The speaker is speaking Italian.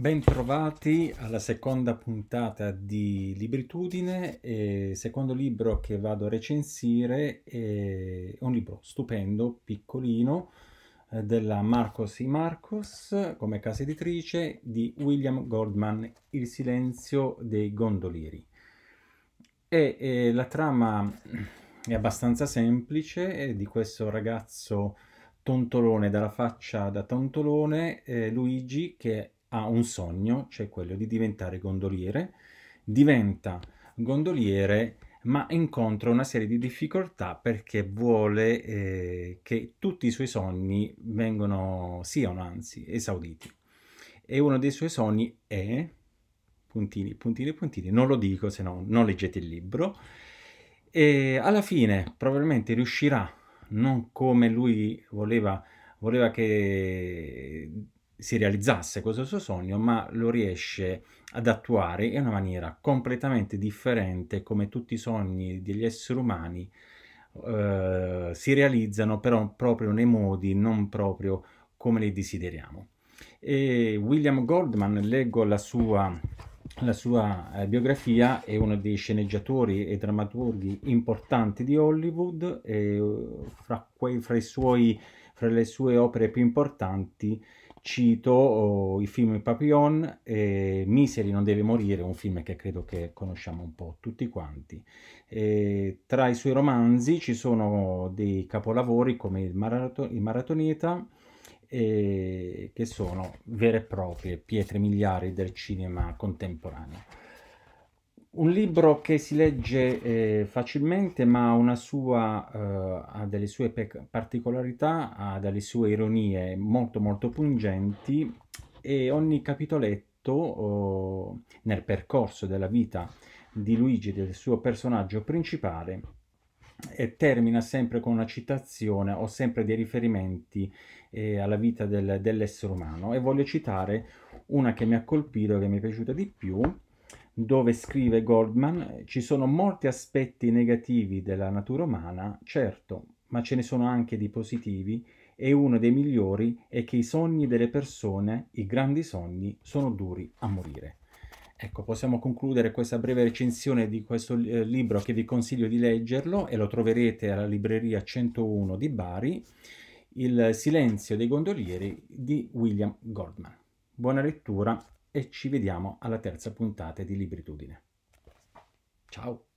Bentrovati alla seconda puntata di Libritudine, eh, secondo libro che vado a recensire è un libro stupendo, piccolino, eh, della Marcos y Marcos come casa editrice di William Goldman, Il silenzio dei gondolieri. E, eh, la trama è abbastanza semplice di questo ragazzo tontolone dalla faccia da tontolone, eh, Luigi, che ha un sogno, cioè quello di diventare gondoliere, diventa gondoliere ma incontra una serie di difficoltà perché vuole eh, che tutti i suoi sogni vengano, siano anzi, esauditi. E uno dei suoi sogni è, puntini, puntini, puntini, non lo dico se no non leggete il libro, e alla fine probabilmente riuscirà, non come lui voleva, voleva che si realizzasse questo suo sogno, ma lo riesce ad attuare in una maniera completamente differente come tutti i sogni degli esseri umani eh, si realizzano però proprio nei modi non proprio come li desideriamo. E William Goldman, leggo la sua, la sua eh, biografia, è uno dei sceneggiatori e drammaturghi importanti di Hollywood, e eh, fra, quei, fra, suoi, fra le sue opere più importanti cito oh, i film Papillon e Miseri non deve morire, un film che credo che conosciamo un po' tutti quanti. E tra i suoi romanzi ci sono dei capolavori come Il, Marato- il Maratoneta, eh, che sono vere e proprie pietre miliari del cinema contemporaneo un libro che si legge eh, facilmente, ma sua, eh, ha delle sue particolarità, ha delle sue ironie molto molto pungenti e ogni capitoletto oh, nel percorso della vita di Luigi, del suo personaggio principale, e termina sempre con una citazione o sempre dei riferimenti eh, alla vita del, dell'essere umano. E voglio citare una che mi ha colpito, che mi è piaciuta di più, dove scrive Goldman, ci sono molti aspetti negativi della natura umana, certo, ma ce ne sono anche di positivi e uno dei migliori è che i sogni delle persone, i grandi sogni, sono duri a morire. Ecco, possiamo concludere questa breve recensione di questo eh, libro che vi consiglio di leggerlo e lo troverete alla libreria 101 di Bari, Il silenzio dei gondolieri di William Goldman. Buona lettura e ci vediamo alla terza puntata di Libritudine. Ciao!